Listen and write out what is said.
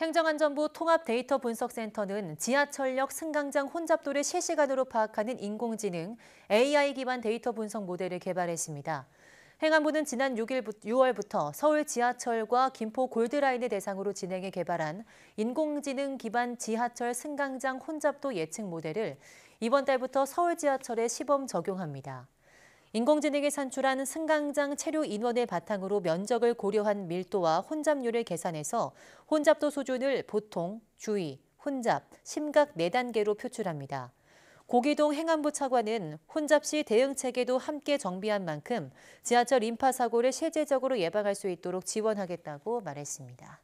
행정안전부 통합데이터 분석센터는 지하철역 승강장 혼잡도를 실시간으로 파악하는 인공지능 AI 기반 데이터 분석 모델을 개발했습니다. 행안부는 지난 6일 6월부터 서울 지하철과 김포 골드라인을 대상으로 진행해 개발한 인공지능 기반 지하철 승강장 혼잡도 예측 모델을 이번 달부터 서울 지하철에 시범 적용합니다. 인공지능이 산출한 승강장 체류 인원을 바탕으로 면적을 고려한 밀도와 혼잡률을 계산해서 혼잡도 수준을 보통, 주의, 혼잡, 심각 4단계로 표출합니다. 고기동 행안부 차관은 혼잡 시 대응 체계도 함께 정비한 만큼 지하철 인파 사고를 실질적으로 예방할 수 있도록 지원하겠다고 말했습니다.